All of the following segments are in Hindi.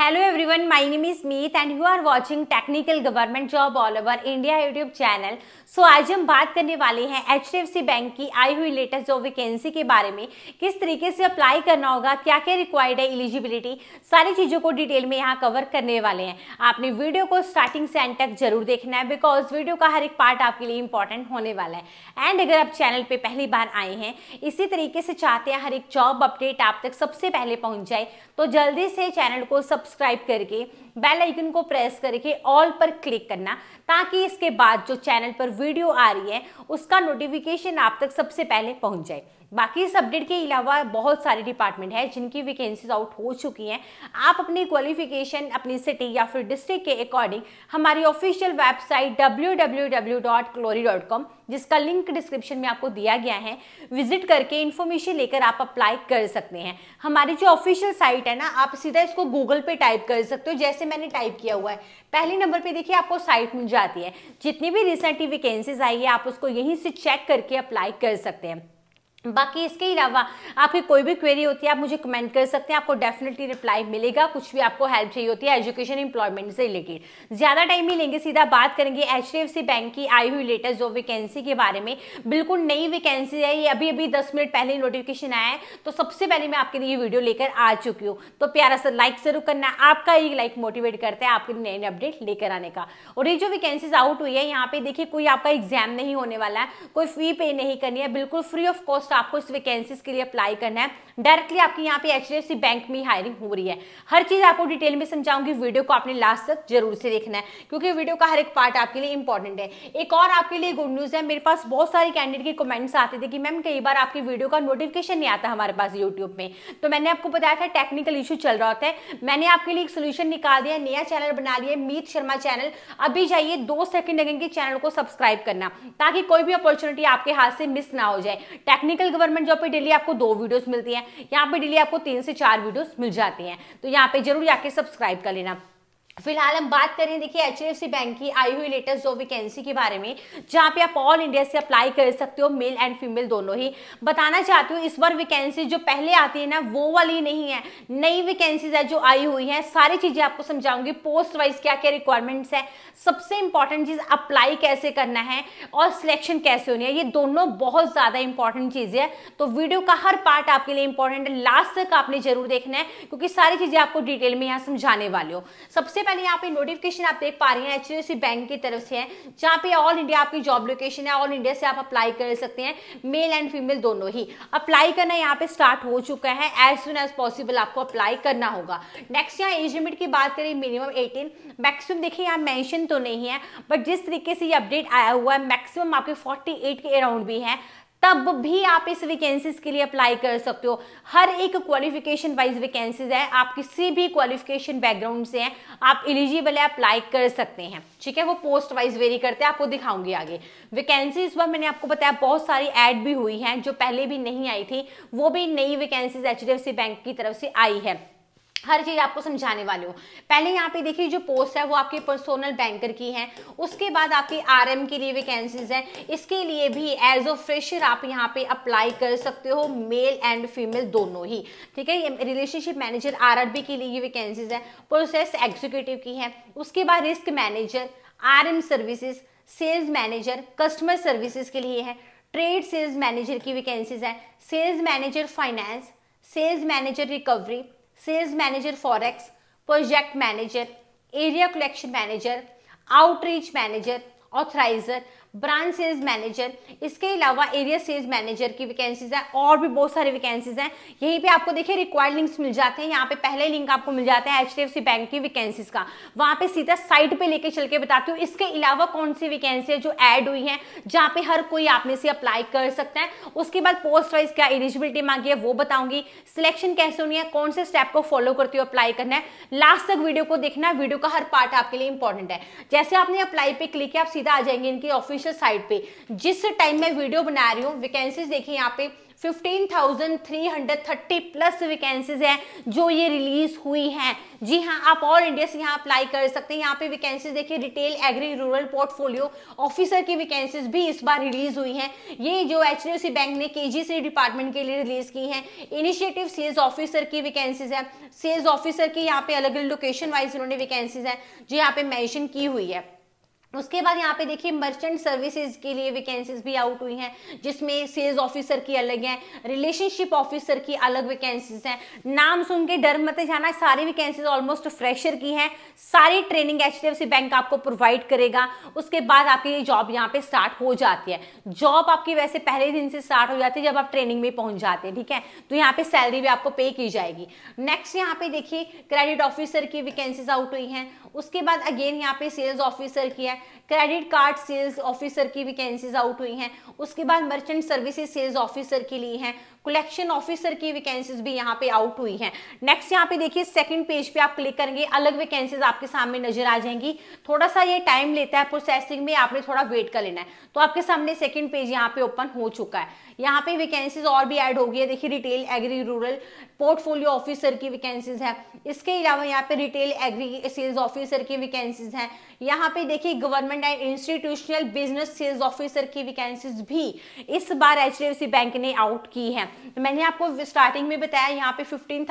Hello everyone my name is Meet and you are watching technical government job all over India YouTube channel so आज हम बात करने वाले हैं एच बैंक की आई हुई लेटेस्ट जॉब वैकेंसी के बारे में किस तरीके से अप्लाई करना होगा क्या क्या रिक्वायर्ड है एलिजिबिलिटी सारी चीज़ों को डिटेल में यहाँ कवर करने वाले हैं आपने वीडियो को स्टार्टिंग से एंड तक जरूर देखना है बिकॉज वीडियो का हर एक पार्ट आपके लिए इंपॉर्टेंट होने वाला है एंड अगर आप चैनल पर पहली बार आए हैं इसी तरीके से चाहते हैं हर एक जॉब अपडेट आप तक सबसे पहले पहुँच जाए तो जल्दी से चैनल को सब सब्सक्राइब करके बेल आइकन को प्रेस करके ऑल पर क्लिक करना ताकि इसके बाद जो चैनल पर वीडियो आ रही है उसका नोटिफिकेशन आप तक सबसे पहले पहुंच जाए बाकी इस अपडेट के अलावा बहुत सारे डिपार्टमेंट है जिनकी वैकेंसीज आउट हो चुकी हैं आप अपनी क्वालिफिकेशन अपनी सिटी या फिर डिस्ट्रिक्ट के अकॉर्डिंग हमारी ऑफिशियल वेबसाइट www.clory.com जिसका लिंक डिस्क्रिप्शन में आपको दिया गया है विजिट करके इन्फॉर्मेशन लेकर आप अप्लाई कर सकते हैं हमारी जो ऑफिशियल साइट है ना आप सीधा इसको गूगल पे टाइप कर सकते हो जैसे मैंने टाइप किया हुआ है पहले नंबर पे देखिए आपको साइट मिल जाती है जितनी भी रिसेंटली वैकेंसीज आई है आप उसको यहीं से चेक करके अप्लाई कर सकते हैं बाकी इसके अलावा आपकी कोई भी क्वेरी होती है आप मुझे कमेंट कर सकते हैं आपको डेफिनेटली रिप्लाई मिलेगा कुछ भी आपको हेल्प चाहिए होती है एजुकेशन एम्प्लॉयमेंट से रिलेटेड ज़्यादा टाइम ही लेंगे सीधा बात करेंगे एच बैंक की आई हुई लेटेस्ट जो वैकेंसी के बारे में बिल्कुल नई वैकेंसी है ये अभी अभी दस मिनट पहले नोटिफिकेशन आया है तो सबसे पहले मैं आपके लिए वीडियो लेकर आ चुकी हूँ तो प्यारा सा लाइक जरूर करना आपका ये लाइक मोटिवेट करता है आपके नए नए अपडेट लेकर आने का और ये जो वैकेंसीज आउट हुई है यहाँ पे देखिए कोई आपका एग्जाम नहीं होने वाला है कोई फी पे नहीं करनी है बिल्कुल फ्री ऑफ कॉस्ट ऑलमोस्ट आपको इस वैकेंसीज के लिए अप्लाई करना है डायरेक्टली आपकी यहाँ पे एच बैंक में हायरिंग हो रही है हर चीज आपको डिटेल में समझाऊंगी वीडियो को आपने लास्ट तक जरूर से देखना है क्योंकि वीडियो का हर एक पार्ट आपके लिए इंपॉर्टेंट है एक और आपके लिए गुड न्यूज है मेरे पास बहुत सारे कैंडिडेट के कमेंट्स आते थे कि मैम कई बार आपकी वीडियो का नोटिफिकेशन नहीं आता हमारे पास यूट्यूब में तो मैंने आपको बताया था टेक्निकल इशू चल रहा होता है मैंने आपके लिए एक सोल्यूशन निकाल दिया नया चैनल बना लिया मीत शर्मा चैनल अभी जाइए दो सेकंड लगेंगे चैनल को सब्सक्राइब करना ताकि कोई भी अपॉर्चुनिटी आपके हाथ से मिस ना हो जाए टेक्निकल सेंट्रल गवर्नमेंट जॉब पे डेली आपको दो वीडियोस मिलती हैं यहाँ पे डेली आपको तीन से चार वीडियोस मिल जाती हैं तो यहाँ पे जरूर आके सब्सक्राइब कर लेना फिलहाल हम बात करें देखिए एच बैंक की आई हुई लेटेस्ट जो वैकेंसी के बारे में जहाँ पे आप ऑल इंडिया से अप्लाई कर सकते हो मेल एंड फीमेल दोनों ही बताना चाहती हूँ इस बार वैकेंसी जो पहले आती है ना वो वाली नहीं है नई वैकेंसीज है जो आई हुई है सारी चीज़ें आपको समझाऊंगी पोस्ट वाइज क्या क्या रिक्वायरमेंट्स है सबसे इंपॉर्टेंट चीज़ अप्लाई कैसे करना है और सिलेक्शन कैसे होनी है ये दोनों बहुत ज़्यादा इंपॉर्टेंट चीज़ें है तो वीडियो का हर पार्ट आपके लिए इंपॉर्टेंट है लास्ट तक आपने जरूर देखना है क्योंकि सारी चीज़ें आपको डिटेल में यहाँ समझाने वाले हो सबसे वाली यहाँ पे नोटिफिकेशन आप देख पा रहे हैं एच बैंक की तरफ से है जहाँ पे ऑल इंडिया आपकी जॉब लोकेशन है ऑल इंडिया से आप अप्लाई कर सकते हैं मेल एंड फीमेल दोनों ही अप्लाई करना यहाँ पे स्टार्ट हो चुका है एज सुन एज पॉसिबल आपको अप्लाई करना होगा नेक्स्ट यहाँ एज लिमिट की बात करें मिनिमम एटीन मैक्सिमम देखिए यहाँ मैंशन तो नहीं है बट जिस तरीके से ये अपडेट आया हुआ है मैक्सिमम आपके फोर्टी के अराउंड भी है तब भी आप इस वैकेंसीज के लिए अप्लाई कर सकते हो हर एक क्वालिफिकेशन वाइज वैकेंसीज है आप किसी भी क्वालिफिकेशन बैकग्राउंड से हैं आप एलिजिबल है अप्लाई कर सकते हैं ठीक है वो पोस्ट वाइज वेरी करते हैं आपको दिखाऊंगी आगे वैकेंसी इस बार मैंने आपको बताया बहुत सारी ऐड भी हुई हैं जो पहले भी नहीं आई थी वो भी नई वैकेंसीज एच बैंक की तरफ से आई है हर चीज़ आपको समझाने वाले हो पहले यहाँ पे देखिए जो पोस्ट है वो आपकी पर्सोनल बैंकर की है उसके बाद आपकी आरएम के लिए वैकेंसीज हैं इसके लिए भी एज अ फ्रेशर आप यहाँ पे अप्लाई कर सकते हो मेल एंड फीमेल दोनों ही ठीक है रिलेशनशिप मैनेजर आरआरबी के लिए वैकेंसीज है प्रोसेस एग्जीक्यूटिव की है उसके बाद risk manager or services sales manager customer services के लिए है ट्रेड सेल्स मैनेजर की वैकेंसीज है sales manager finance sales manager recovery sales manager forex, project manager, area collection manager, outreach manager, authorizer branch sales manager इसके अलावा एरिया सेल्स मैनेजर की वैकेंसीज है और भी बहुत सारी वैकेंसीज हैं यहीं पे आपको देखिए रिक्वायर्ड लिंक्स मिल जाते हैं यहाँ पे पहले लिंक आपको मिल जाता है एच बैंक की वैकेंसीज का वहाँ पे सीधा साइट पे लेके चल के बताती हूँ इसके अलावा कौन सी वैकेंसी है जो एड हुई है जहाँ पे हर कोई आप में से अप्लाई कर सकता है उसके बाद पोस्ट वाइज क्या एलिजिबिलिटी मांगी है वो बताऊंगी सिलेक्शन कैसे होनी है कौन से स्टेप को फॉलो करती हूँ अप्लाई करना है लास्ट तक वीडियो को देखना वीडियो का हर पार्ट आपके लिए इंपॉर्टेंट है जैसे आपने अप्लाई पे क्लिक किया आप सीधा आ जाएंगे इनकी ऑफिस ऑफिशियल साइट पे जिस टाइम मैं वीडियो बना रही हूँ वैकेंसीज देखिए यहाँ पे 15,330 प्लस वैकेंसीज हैं जो ये रिलीज हुई हैं जी हाँ आप ऑल इंडिया से यहाँ अप्लाई कर सकते हैं यहाँ पे वैकेंसीज देखिए retail agri rural portfolio officer की वैकेंसीज भी इस बार रिलीज हुई हैं ये जो एच बैंक ने के डिपार्टमेंट के लिए रिलीज की हैं इनिशिएटिव सेल्स ऑफिसर की वैकेंसीज है सेल्स ऑफिसर की यहाँ पे अलग अलग लोकेशन वाइज इन्होंने वैकेंसीज है जो यहाँ पे मैंशन की हुई है उसके बाद यहाँ पे देखिए मर्चेंट सर्विसेज के लिए वैकेंसीज भी आउट हुई हैं जिसमें सेल्स ऑफिसर की अलग हैं रिलेशनशिप ऑफिसर की अलग वैकेंसीज हैं नाम सुन के डर मत जाना सारी वैकेंसीज ऑलमोस्ट फ्रेशर की हैं सारी ट्रेनिंग एच डी बैंक आपको प्रोवाइड करेगा उसके बाद आपकी ये जॉब यहाँ पे स्टार्ट हो जाती है जॉब आपकी वैसे पहले दिन से स्टार्ट हो जाती है जब आप ट्रेनिंग में पहुंच जाते हैं ठीक है तो यहाँ पे सैलरी भी आपको पे की जाएगी नेक्स्ट यहाँ पे देखिए क्रेडिट ऑफिसर की वैकेंसीज आउट हुई हैं उसके बाद अगेन यहाँ पे सेल्स ऑफिसर की है क्रेडिट कार्ड सेल्स ऑफिसर की वैकेंसीज आउट हुई हैं उसके बाद मर्चेंट सर्विसेज सेल्स ऑफिसर की ली हैं कलेक्शन ऑफिसर की वैकेंसीज भी यहाँ पे आउट हुई हैं नेक्स्ट यहाँ पे देखिए सेकंड पेज पे आप क्लिक करेंगे अलग वैकेंसीज आपके सामने नजर आ जाएंगी थोड़ा सा ये टाइम लेता है प्रोसेसिंग में आपने थोड़ा वेट कर लेना है तो आपके सामने सेकेंड पेज यहाँ पे ओपन हो चुका है यहाँ पे वैकेंसीज और भी ऐड हो गई है देखिए retail agri rural portfolio officer की वैकेंसीज है इसके अलावा यहाँ पे retail agri sales office officer की वैकेंसीज हैं यहाँ पे देखिए government and institutional business sales officer की वैकेंसीज भी इस बार एच बैंक ने आउट की है मैंने आपको स्टार्टिंग में बताया यहाँ पे फिफ्टीन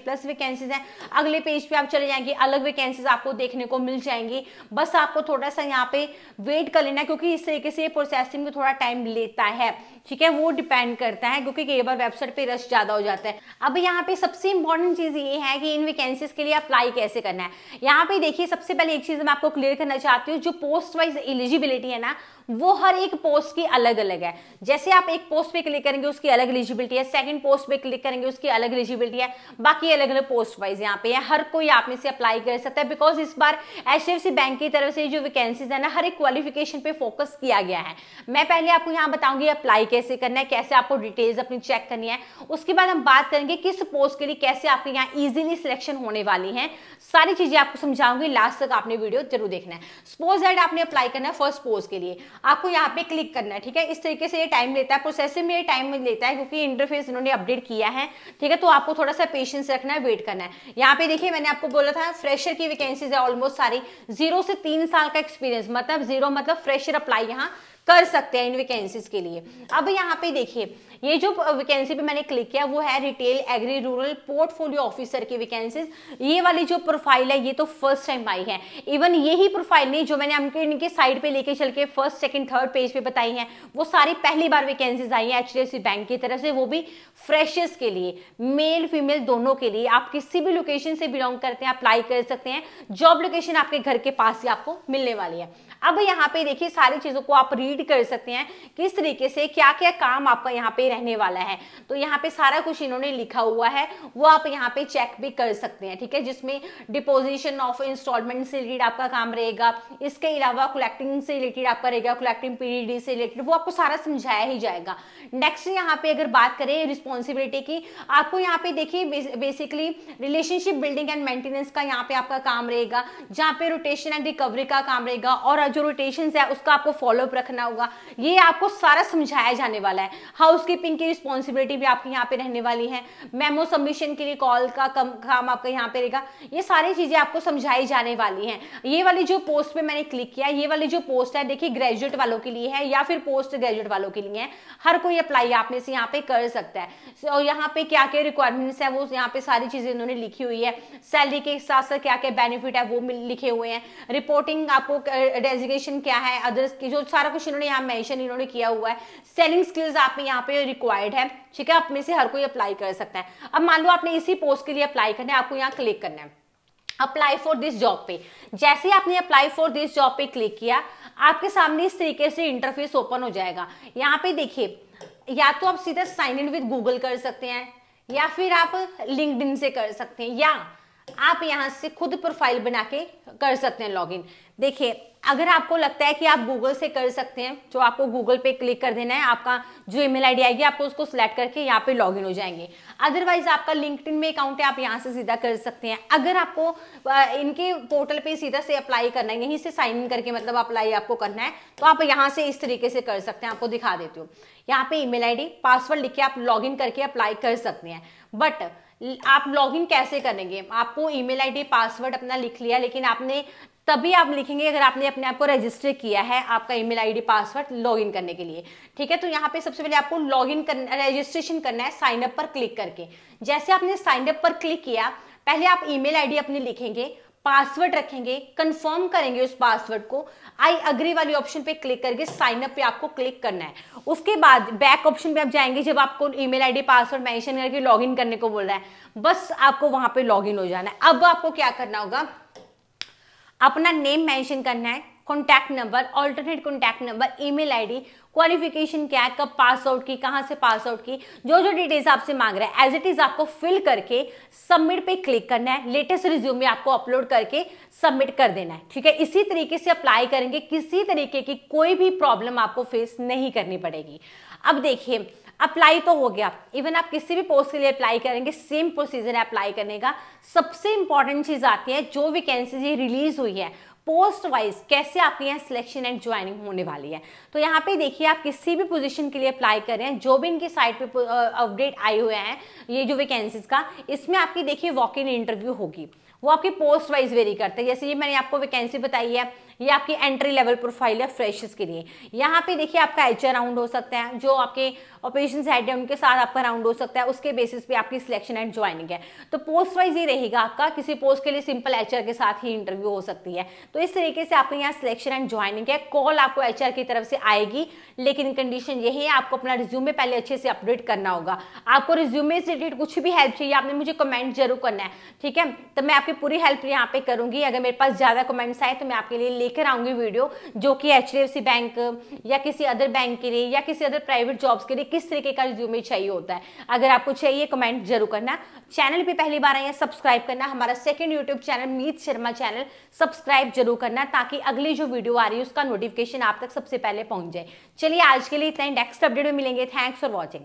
प्लस वैकेंसीज हैं अगले पेज पे आप चले जाएंगे अलग वैकेंसीज आपको देखने को मिल जाएंगी बस आपको थोड़ा सा यहाँ पे वेट कर लेना क्योंकि इस तरीके से प्रोसेसिंग में थोड़ा टाइम लेता है ठीक है वो डिपेंड करता है क्योंकि कई बार वेबसाइट पे रश ज़्यादा हो जाता है अब यहाँ पे सबसे इंपॉर्टेंट चीज़ ये है कि इन वैकेंसीज के लिए अप्लाई कैसे करना है यहाँ पे देखिए सबसे पहले एक चीज मैं आपको क्लियर करना चाहती हूँ जो पोस्ट वाइज एलिजिबिलिटी है ना वो हर एक पोस्ट की अलग अलग है जैसे आप एक पोस्ट पे क्लिक करेंगे उसकी अलग एलिजिबिलिटी है सेकंड पोस्ट पे क्लिक करेंगे उसकी अलग एलिजिबिलिटी है बाकी अलग अलग पोस्ट वाइज यहाँ पे है हर कोई आप में से अप्लाई कर सकता है बिकॉज इस बार एच बैंक की तरफ से जो वैकेंसीज है ना हर एक क्वालिफिकेशन पे फोकस किया गया है मैं पहले आपको यहाँ बताऊंगी अप्लाई कैसे करना है कैसे आपको डिटेल्स अपनी चेक करनी है उसके बाद हम बात करेंगे किस पोस्ट के लिए कैसे आपके यहाँ ईजिली सिलेक्शन होने वाली है सारी चीजें आपको समझाऊंगी लास्ट तक आपने वीडियो जरूर देखना है सपोज दैट आपने अप्लाई करना है फर्स्ट पोस्ट के लिए आपको यहाँ पे क्लिक करना है ठीक है इस तरीके से ये टाइम लेता है प्रोसेसिंग में ये टाइम लेता है क्योंकि इंटरफेस इन्होंने अपडेट किया है ठीक है तो आपको थोड़ा सा पेशेंस रखना है वेट करना है यहाँ पे देखिए मैंने आपको बोला था फ्रेशर की वैकेंसीज है ऑलमोस्ट सारी जीरो से तीन साल का एक्सपीरियंस मतलब जीरो मतलब फ्रेशर अप्लाई यहाँ कर सकते हैं इन वैकेंसीज के लिए अब यहाँ पे देखिए ये जो वैकेंसी पे मैंने क्लिक किया वो है retail agri rural portfolio officer की वैकेंसीज ये वाली जो प्रोफाइल है ये तो फर्स्ट टाइम आई है इवन यही प्रोफाइल नहीं जो मैंने हमको इनके साइड पे लेके चल के फर्स्ट सेकंड थर्ड पेज पे बताई हैं वो सारी पहली बार वैकेंसीज आई हैं एच बैंक की तरफ से वो भी फ्रेशर्स के लिए मेल फीमेल दोनों के लिए आप किसी भी लोकेशन से बिलोंग करते हैं अप्लाई कर सकते हैं जॉब लोकेशन आपके घर के पास ही आपको मिलने वाली है अब यहाँ पे देखिए सारी चीज़ों को आप रीड रीड कर सकते हैं किस तरीके से क्या क्या काम आपका यहाँ पे रहने वाला है तो यहाँ पे सारा कुछ इन्होंने लिखा हुआ है वो आप यहाँ पे चेक भी कर सकते हैं ठीक है जिसमें डिपोजिशन ऑफ इंस्टॉलमेंट से रिलेटेड आपका काम रहेगा इसके अलावा कलेक्टिंग से रिलेटेड आपका रहेगा कलेक्टिंग पीरियड से रिलेटेड वो आपको सारा समझाया ही जाएगा नेक्स्ट यहाँ पे अगर बात करें रिस्पॉन्सिबिलिटी की आपको यहाँ पे देखिए basically relationship building and maintenance का यहाँ पे आपका काम रहेगा जहाँ पे रोटेशन एंड रिकवरी का काम रहेगा और जो रोटेशन है उसका आपको फॉलोअप रखना करना होगा ये आपको सारा समझाया जाने वाला है हाउस कीपिंग की रिस्पॉन्सिबिलिटी भी आपकी यहाँ पे रहने वाली है मेमो सबमिशन के लिए कॉल का कम काम आपका यहाँ पे रहेगा ये सारी चीज़ें आपको समझाई जाने वाली है ये वाली जो पोस्ट पे मैंने क्लिक किया ये वाली जो पोस्ट है देखिए ग्रेजुएट वालों के लिए है या फिर पोस्ट ग्रेजुएट वालों के लिए है हर कोई अप्लाई आपने से यहाँ पे कर सकता है और यहाँ पे क्या क्या रिक्वायरमेंट्स है वो यहाँ पे सारी चीज़ें इन्होंने लिखी हुई है सैलरी के साथ साथ क्या क्या बेनिफिट है वो लिखे हुए हैं रिपोर्टिंग आपको डेजिग्नेशन क्या है अदर्स की जो सारा कुछ इन्होंने यहाँ मेंशन इन्होंने किया हुआ है सेलिंग स्किल्स आप में यहाँ पे रिक्वायर्ड है ठीक है आप में से हर कोई अप्लाई कर सकता है अब मान लो आपने इसी पोस्ट के लिए अप्लाई करना है आपको यहाँ क्लिक करना है अप्लाई फॉर दिस जॉब पे जैसे ही आपने अप्लाई फॉर दिस जॉब पे क्लिक किया आपके सामने इस तरीके से इंटरफेस ओपन हो जाएगा यहाँ पे देखिए या तो आप सीधा साइन इन विद गूगल कर सकते हैं या फिर आप लिंकड से कर सकते हैं या आप यहाँ से खुद प्रोफाइल बना के कर सकते हैं लॉगिन देखिए अगर आपको लगता है कि आप गूगल से कर सकते हैं जो आपको गूगल पे क्लिक कर देना है आपका जो ईमेल आईडी आएगी आपको उसको सिलेक्ट करके यहाँ पे लॉगिन हो जाएंगे अदरवाइज आपका लिंक्डइन में अकाउंट है आप यहाँ से सीधा कर सकते हैं अगर आपको इनके पोर्टल पे सीधा से अप्लाई करना है यहीं से साइन इन करके मतलब अप्लाई आपको करना है तो आप यहाँ से इस तरीके से कर सकते हैं आपको दिखा देती हूँ यहाँ पे ईमेल आईडी पासवर्ड लिख के आप लॉगिन करके अप्लाई कर सकते हैं बट आप लॉगिन कैसे करेंगे आपको ईमेल आईडी पासवर्ड अपना लिख लिया लेकिन आपने तभी आप लिखेंगे अगर आपने अपने आप को रजिस्टर किया है आपका ईमेल आईडी पासवर्ड लॉगिन करने के लिए ठीक है तो यहाँ पे सबसे पहले आपको लॉगिन करना रजिस्ट्रेशन करना है साइन अप पर क्लिक करके जैसे आपने साइन अप पर क्लिक किया पहले आप ईमेल आईडी अपनी लिखेंगे पासवर्ड रखेंगे कंफर्म करेंगे उस पासवर्ड को आई अग्री वाली ऑप्शन पे क्लिक करके साइन अप पे आपको क्लिक करना है उसके बाद बैक ऑप्शन पे आप जाएंगे जब आपको ईमेल आईडी पासवर्ड मेंशन करके लॉगिन करने को बोल रहा है बस आपको वहां पे लॉगिन हो जाना है अब आपको क्या करना होगा अपना नेम मेंशन करना है contact number alternate contact number email ID qualification क्या है कब पास आउट की कहाँ से पास आउट की जो जो डिटेल्स आपसे मांग रहा है एज इट इज आपको फिल करके सबमिट पे क्लिक करना है लेटेस्ट रिज्यूम में आपको अपलोड करके सबमिट कर देना है ठीक है इसी तरीके से अप्लाई करेंगे किसी तरीके की कोई भी प्रॉब्लम आपको फेस नहीं करनी पड़ेगी अब देखिए अप्लाई तो हो गया इवन आप किसी भी पोस्ट के लिए अप्लाई करेंगे सेम प्रोसीजर है अप्लाई करने का सबसे इंपॉर्टेंट चीज़ आती है जो वैकेंसी रिलीज हुई है पोस्ट वाइज कैसे आपके यहाँ सिलेक्शन एंड ज्वाइनिंग होने वाली है तो यहाँ पे देखिए आप किसी भी पोजीशन के लिए अप्लाई कर रहे हैं जो भी इनकी साइट पे अपडेट आए हुए हैं ये जो वैकेंसीज का इसमें आपकी देखिए वॉक इन इंटरव्यू होगी वो आपकी पोस्ट वाइज वेरी करते हैं जैसे ये मैंने आपको वैकेंसी बताई है ये आपकी एंट्री लेवल प्रोफाइल है फ्रेशर्स के लिए यहाँ पे देखिए आपका एच राउंड हो सकता है जो आपके और पेशेंट्स हेड है उनके साथ आपका राउंड हो सकता है उसके बेसिस पे आपकी सिलेक्शन एंड ज्वाइनिंग है तो पोस्ट वाइज ये रहेगा आपका किसी पोस्ट के लिए सिंपल एच के साथ ही इंटरव्यू हो सकती है तो इस तरीके से आपके यहाँ सिलेक्शन एंड ज्वाइनिंग है कॉल आपको एच की तरफ से आएगी लेकिन कंडीशन यही है आपको अपना रिज्यूमे पहले अच्छे से अपडेट करना होगा आपको रिज्यूमे से रिलेटेड कुछ भी हेल्प चाहिए आपने मुझे कमेंट जरूर करना है ठीक है तो मैं आपकी पूरी हेल्प यहाँ पे करूंगी अगर मेरे पास ज़्यादा कमेंट्स आए तो मैं आपके लिए लेकर आऊंगी वीडियो जो कि एच बैंक या किसी अदर बैंक के लिए या किसी अदर प्राइवेट जॉब्स के लिए किस तरीके का रिज्यूमे चाहिए होता है अगर आपको चाहिए कमेंट जरूर करना चैनल पे पहली बार आए सब्सक्राइब करना हमारा second YouTube channel Meet Sharma channel subscribe जरूर करना ताकि अगली जो वीडियो आ रही है उसका नोटिफिकेशन आप तक सबसे पहले पहुंच जाए चलिए आज के लिए इतना नेक्स्ट अपडेट में मिलेंगे थैंक्स फॉर वॉचिंग